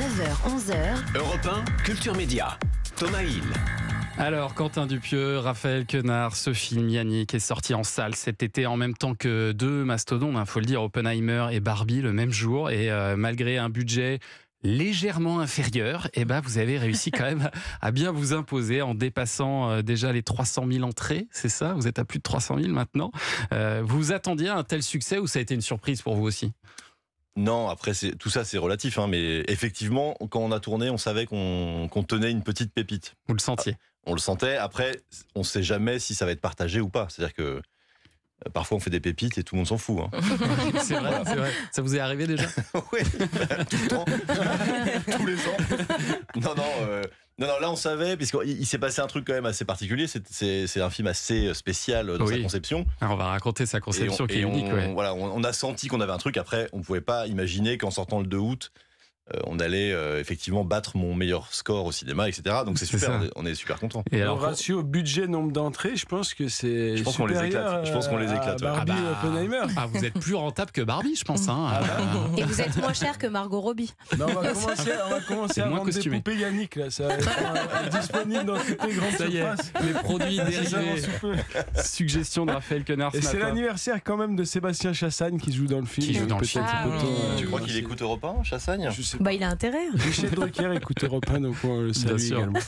9h, 11h. Europe 1, Culture Média. Thomas Hill. Alors, Quentin Dupieux, Raphaël Quenard, Sophie, film Yannick est sorti en salle cet été en même temps que deux mastodontes, il hein, faut le dire, Oppenheimer et Barbie le même jour. Et euh, malgré un budget légèrement inférieur, eh ben vous avez réussi quand même à bien vous imposer en dépassant euh, déjà les 300 000 entrées, c'est ça Vous êtes à plus de 300 000 maintenant. Euh, vous attendiez un tel succès ou ça a été une surprise pour vous aussi non, après tout ça c'est relatif, hein, mais effectivement quand on a tourné, on savait qu'on tenait une petite pépite. Vous le sentiez ah, On le sentait. Après, on ne sait jamais si ça va être partagé ou pas. C'est-à-dire que euh, Parfois, on fait des pépites et tout le monde s'en fout. Hein. c'est vrai, c'est vrai, Ça vous est arrivé déjà Oui, bah, tout le temps, tous les ans. Non, non, euh, non, non, là on savait, puisqu'il s'est passé un truc quand même assez particulier. C'est un film assez euh, spécial euh, dans sa conception. Ah, on va raconter sa conception qui est unique. voilà, on, a senti qu'on avait un truc. Après, on ne pouvait pas imaginer qu'en sortant le 2 août, euh, on allait euh, effectivement battre mon meilleur score au cinéma, etc. Donc c'est super, on est, super content. Et alors, ratio budget nombre d'entrées, je pense que c'est. Je pense qu'on les éclate. Je pense qu'on les éclate. Barbie ah, bah. ah vous êtes plus rentable que Barbie, je pense. Hein. Ah bah. Et vous êtes moins cher que Margot Robbie. Non, bah, on va commencer, on à vendre des poupées Yannick là. Ça va être euh, disponible dans toutes les grandes ça Les produits dérivés. Suggestion de Raphaël Kenard Et c'est l'anniversaire quand même de Sébastien Chassagne qui joue dans le film. Qui joue dans le film. Ah tu crois qu'il écoute Europe 1, Chassagne Je sais Bah, il a intérêt. Michel Drucker écoute Europe 1, donc on le salue également.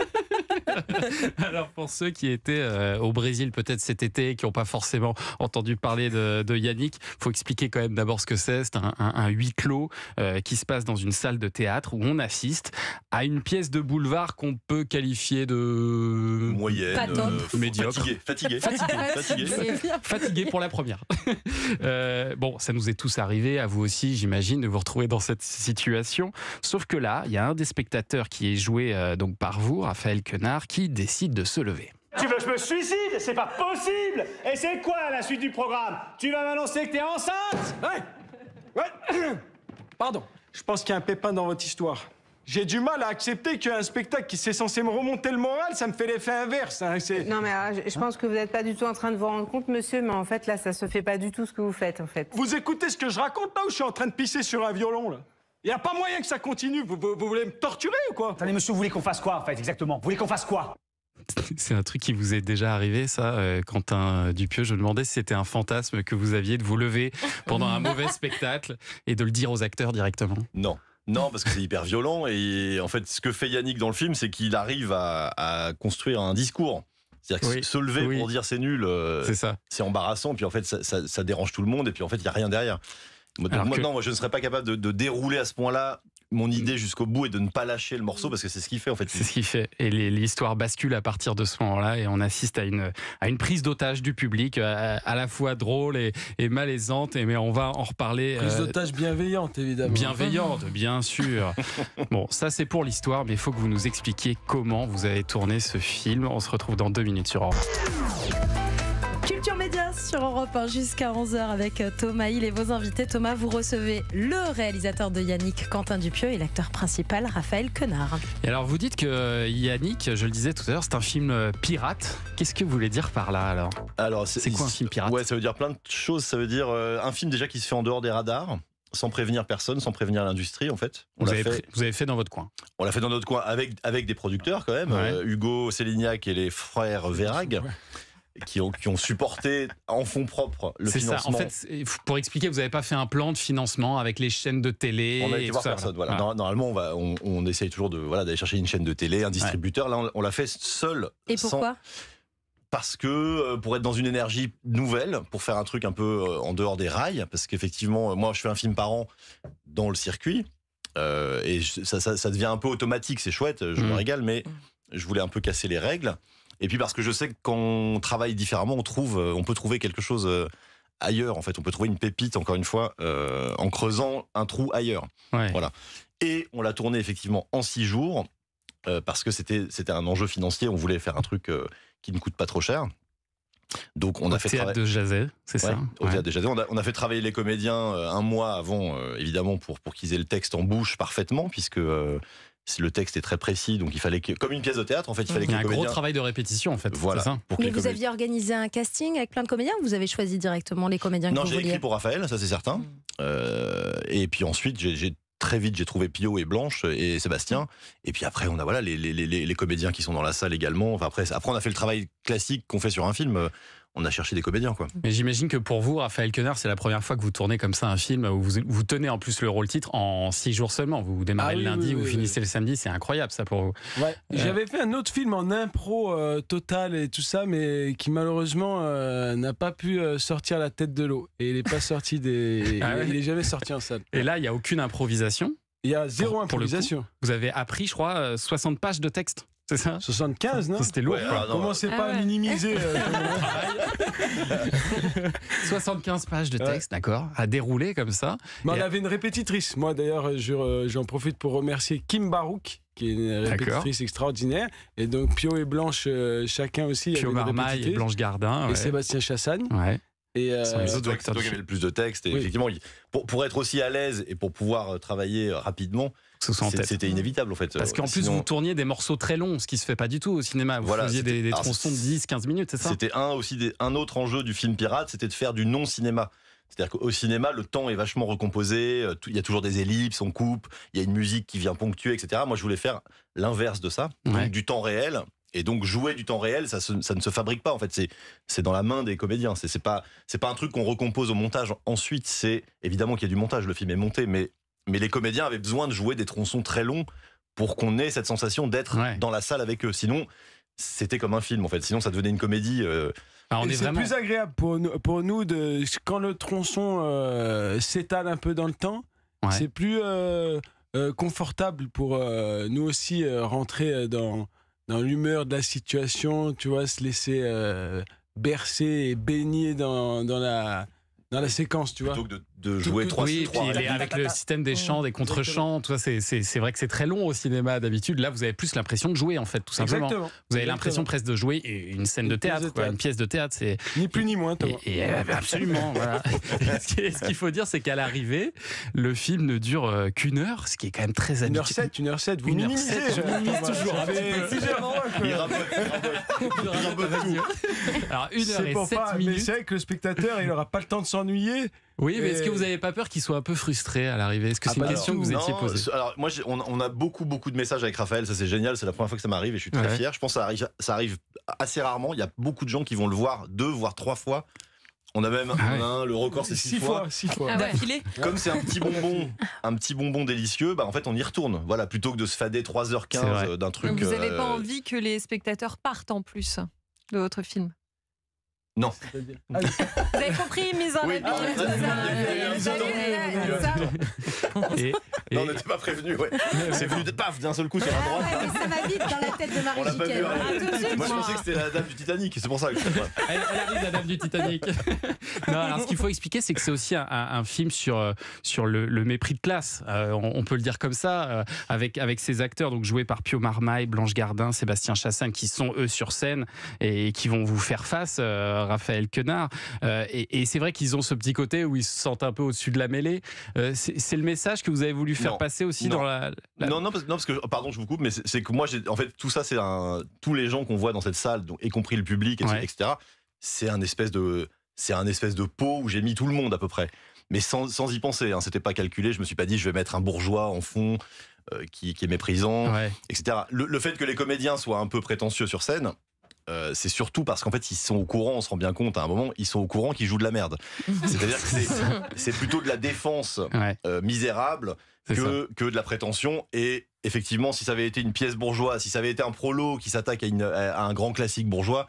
Alors pour ceux qui étaient euh, au Brésil peut-être cet été, qui n'ont pas forcément entendu parler de, de Yannick, faut expliquer quand même d'abord ce que c'est. C'est un, huis clos euh, qui se passe dans une salle de théâtre où on assiste à une pièce de boulevard qu'on peut qualifier de moyenne, euh, médiocre, fatigué, pour la première. bon, ça nous est tous arrivé, à vous aussi, j'imagine, de vous retrouver dans cette situation. Sauf que là, il y a un des spectateurs qui est joué donc par vous, Raphaël Quenard, qui décide de se lever. Tu veux que je me suicide C'est pas possible Et c'est quoi la suite du programme Tu vas m'annoncer que t'es enceinte Ouais Ouais Pardon. Je pense qu'il y a un pépin dans votre histoire. J'ai du mal à accepter qu'un spectacle qui s'est censé me remonter le moral, ça me fait l'effet inverse. Hein, non mais euh, je pense que vous n'êtes pas du tout en train de vous rendre compte, monsieur, mais en fait là, ça se fait pas du tout ce que vous faites, en fait. Vous écoutez ce que je raconte là ou je suis en train de pisser sur un violon là il a pas moyen que ça continue. Vous, vous voulez me torturer ou quoi Attendez, monsieur, vous voulez qu'on fasse quoi en fait exactement Vous voulez qu'on fasse quoi C'est un truc qui vous est déjà arrivé, ça, euh, Quentin Dupieux. Je me demandais si c'était un fantasme que vous aviez de vous lever pendant un mauvais spectacle et de le dire aux acteurs directement. Non. Non, parce que c'est hyper violent. Et en fait, ce que fait Yannick dans le film, c'est qu'il arrive à, construire un discours. cest dire se lever pour dire c'est nul, euh, c'est embarrassant. Puis en fait, ça, dérange tout le monde. Et puis en fait, il n'y a rien derrière. Donc, moi, moi, je ne serais pas capable de dérouler à ce point-là mon mm. idée jusqu'au bout est de ne pas lâcher le morceau mm. parce que c'est ce qu'il fait en fait. C'est ce qu'il fait. Et l'histoire bascule à partir de ce moment-là et on assiste à une, à une prise d'otage du public euh, à, la fois drôle et, malaisante. mais on va en reparler. Euh, prise d'otage bienveillante évidemment. Bienveillante, bien sûr. bon, ça c'est pour l'histoire, mais il faut que vous nous expliquiez comment vous avez tourné ce film. On se retrouve dans deux minutes sur Or sur Europe 1 jusqu'à 11h avec euh, Thomas Hill et vos invités. Thomas, vous recevez le réalisateur de Yannick, Quentin Dupieux, et l'acteur principal, Raphaël Quenard. Et alors, vous dites que euh, Yannick, je le disais tout à l'heure, c'est un film euh, pirate. Qu'est-ce que vous voulez dire par là alors Alors, c'est quoi un film pirate Ouais, ça veut dire plein de choses. Ça veut dire un film déjà qui se fait en dehors des radars sans prévenir personne, sans prévenir l'industrie en fait. On vous, avez fait. dans votre coin. On l'a fait dans notre coin avec, avec des producteurs quand même, Hugo Célignac et les frères Vérague qui ont, supporté en fonds propres le financement. C'est ça. En fait, pour expliquer, vous n'avez pas fait un plan de financement avec les chaînes de télé. On a été voir personne. Voilà. Normalement, on, essaye toujours voilà d'aller chercher une chaîne de télé, un distributeur. Là, on, l'a fait seul. Et pourquoi parce que euh, pour être dans une énergie nouvelle, pour faire un truc un peu euh, en dehors des rails, parce qu'effectivement, euh, moi je fais un film par an dans le circuit, et ça, devient un peu automatique, c'est chouette, je me mmh. régale, mais mmh. je voulais un peu casser les règles. Et puis parce que je sais que quand on travaille différemment, on trouve, euh, on peut trouver quelque chose euh, ailleurs. En fait, on peut trouver une pépite, encore une fois, euh, en creusant un trou ailleurs. Voilà. Et on l'a tourné effectivement en six jours parce que c'était c'était un enjeu financier. On voulait faire un truc qui ne coûte pas trop cher. Donc on a fait théâtre de Jazet, c'est ça. Au théâtre de on a, on a, fait travailler les comédiens un mois avant, évidemment, pour pour qu'ils aient le texte en bouche parfaitement, puisque le texte est très précis, donc il fallait que, comme une pièce de théâtre, en fait, il fallait que un gros travail de répétition, en fait. Voilà. Ça pour Mais vous aviez organisé un casting avec plein de comédiens. vous avez choisi directement les comédiens. que vous j'ai écrit pour Raphaël, ça c'est certain. Hmm. Euh, et puis ensuite, j'ai très vite, j'ai trouvé Pio et Blanche et Sébastien. Et puis après, on a voilà les, comédiens qui sont dans la salle également. Enfin, après, après, on a fait le travail classique qu'on fait sur un film on a cherché des comédiens. Quoi. Mais j'imagine que pour vous, Raphaël Kenner, c'est la première fois que vous tournez comme ça un film où vous, tenez en plus le rôle titre en six jours seulement. Vous démarrez ah le lundi, vous finissez le samedi, c'est incroyable ça pour vous. Euh, J'avais fait un autre film en impro euh, total et tout ça, mais qui malheureusement euh, n'a pas pu sortir la tête de l'eau. Et il n'est pas sorti des. il n'est ah jamais sorti en salle. Et là, il n'y a aucune improvisation. Il y a zéro improvisation. vous avez appris, je crois, 60 pages de texte. C'est ça 75, non C'était lourd. Ah, Commencez bah. pas ah minimiser. 75 euh, pages de texte, d'accord, à dérouler comme ça. Mais on avait une répétitrice. Moi, d'ailleurs, euh, euh, j'en profite pour remercier Kim Barouk, qui est une répétitrice extraordinaire. Et donc Pio et Blanche, chacun aussi. Pio Marmaille et Blanche Gardin. Et Sébastien Chassagne. Ouais. Et euh, le plus de texte. effectivement, pour, être aussi à l'aise et pour pouvoir euh, travailler euh, rapidement, c'était inévitable en fait. Euh, Parce qu'en plus, vous tourniez des morceaux très longs, ce qui se fait pas du tout au cinéma. Vous faisiez des, tronçons de 10, 15 minutes, c'est ça C'était un, aussi un autre enjeu du film Pirate, c'était de faire du non-cinéma. C'est-à-dire qu'au cinéma, le temps est vachement recomposé, il y a toujours des ellipses, on coupe, il y a une musique qui vient ponctuer, etc. Moi, je voulais faire l'inverse de ça, du temps réel, et donc jouer du temps réel, ça, ne se fabrique pas en fait. C'est dans la main des comédiens. C'est n'est pas c'est pas un truc qu'on recompose au montage. Ensuite, c'est évidemment qu'il y a du montage. Le film est monté, mais mais les comédiens avaient besoin de jouer des tronçons très longs pour qu'on ait cette sensation d'être dans la salle avec eux. Sinon, c'était comme un film en fait. Sinon, ça devenait une comédie. Euh, ah, c'est plus agréable pour nous, pour nous de, quand le tronçon euh, s'étale un peu dans le temps. C'est plus euh, confortable pour nous aussi rentrer dans dans l'humeur de la situation, tu vois, se laisser euh, bercer et baigner dans, dans, la, dans la séquence, tu vois de jouer trois oui, puis avec le système des chants, des contre-chants, c'est vrai que c'est très long au cinéma d'habitude. Là, vous avez plus l'impression de jouer, en fait, tout simplement. Exactement. Vous avez l'impression presque de jouer une scène de théâtre, une pièce de théâtre. c'est Ni plus ni moins, Thomas. Et, euh, bah, absolument, ce qu'il faut dire, c'est qu'à l'arrivée, le film ne dure euh, qu'une heure, ce qui est quand même très habituel. une heure sept, une heure vous minimisez. Je minimise toujours. Il Alors, minutes. Mais c'est vrai que le spectateur, il n'aura pas le temps de s'ennuyer. Oui, mais est-ce que vous n'avez pas peur qu'il soit un peu frustré à l'arrivée Est-ce que ah c'est une bah question que vous étiez posée Alors, moi, on, a beaucoup, beaucoup de messages avec Raphaël. Ça, c'est génial. C'est la première fois que ça m'arrive et je suis très fier. Je pense que ça arrive, ça arrive assez rarement. Il y a beaucoup de gens qui vont le voir deux, voire trois fois. On a même ah un, le record c'est six, fois. fois. Ah Comme c'est un petit bonbon, un petit bonbon délicieux, bah en fait on y retourne. Voilà, plutôt que de se fader 3h15 d'un truc. vous n'avez euh, pas envie que les spectateurs partent en plus de votre film non. Ah vous avez compris, mise en oui. Non, on n'était pas prévenu, ouais. C'est venu de paf d'un seul coup sur la ah droite. ça va vite dans la tête de Marie. jeanne hein. ah, Moi, je pensais que c'était la dame du Titanic, c'est pour ça que je elle, elle arrive, la dame du Titanic. Non, alors ce qu'il faut expliquer, c'est que c'est aussi un, film sur, euh, sur le, mépris de classe. Euh, on, peut le dire comme ça, euh, avec, avec ses acteurs, donc joués par Pio Marmaille, Blanche Gardin, Sébastien Chassin, qui sont eux sur scène et qui vont vous faire face. Raphaël Quenard. Euh, et, c'est vrai qu'ils ont ce petit côté où ils se sentent un peu au-dessus de la mêlée. Euh, c'est le message que vous avez voulu faire passer aussi dans la, Non, parce, que, oh, pardon, je vous coupe, mais c'est que moi, en fait, tout ça, c'est un. Tous les gens qu'on voit dans cette salle, donc, y compris le public, etc., c'est un espèce de. C'est un espèce de pot où j'ai mis tout le monde à peu près mais sans, y penser. Hein, c'était pas calculé. Je me suis pas dit je vais mettre un bourgeois en fond euh, qui, est méprisant, etc. le, fait que les comédiens soient un peu prétentieux sur scène, euh, c'est surtout parce qu'en fait, ils sont au courant, on se rend bien compte à un moment, ils sont au courant qu'ils jouent de la merde. C'est-à-dire que c'est plutôt de la défense euh, misérable que, de la prétention. Et effectivement, si ça avait été une pièce bourgeoise, si ça avait été un prolo qui s'attaque à un grand classique bourgeois,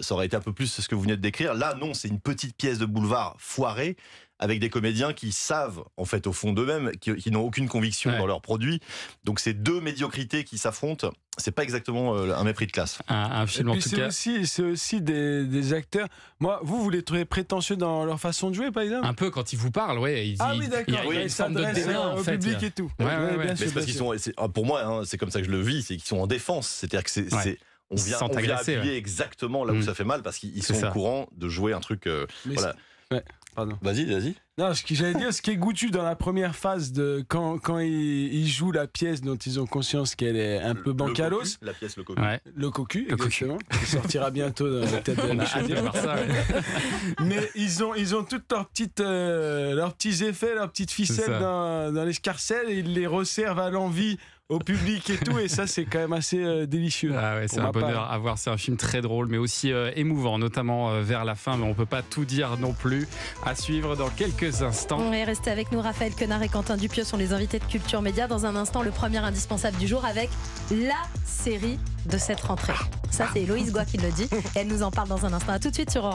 ça aurait été un peu plus ce que vous venez de décrire. Là, non, c'est une petite pièce de boulevard foirée avec des comédiens qui savent, en fait, au fond d'eux-mêmes, qui, n'ont aucune conviction dans leur produit. Donc, c'est deux médiocrités qui s'affrontent. C'est pas exactement euh, un mépris de classe. Un, film, en tout c'est cas. Aussi, c'est aussi des, acteurs. Moi, vous, vous les trouvez prétentieux dans leur façon de jouer, par exemple Un peu quand ils vous parlent, oui. ah oui, d'accord. Ils s'adressent euh, au public et tout. Ouais, bien pour moi, hein, c'est comme ça que je le vis, c'est qu'ils sont en défense. C'est-à-dire que c'est on vient, appuyer exactement là où mm. ça fait mal parce qu'ils sont au courant de jouer un truc. Euh, vas-y, vas-y. Non, ce que j'allais dire, ce qui est goûtu dans la première phase de quand, quand ils, jouent la pièce dont ils ont conscience qu'elle est un peu bancalose... la pièce le cocu. Le cocu, sortira bientôt dans la tête de la ça, Mais ils ont, ils ont toutes leurs petites, euh, leurs petits effets, leurs petites ficelles dans, dans l'escarcelle et ils les resservent à l'envie au public et tout. Et ça, c'est quand même assez euh, délicieux. Ah c'est un bonheur à voir. C'est un film très drôle, mais aussi euh, émouvant, notamment euh, vers la fin. Mais on peut pas tout dire non plus. À suivre dans quelques instants. On est avec nous. Raphaël Quenard et Quentin Dupieux sont les invités de Culture Média. Dans un instant, le premier indispensable du jour avec la série de cette rentrée. Ça, c'est Héloïse gua qui le dit. elle nous en parle dans un instant. A tout de suite sur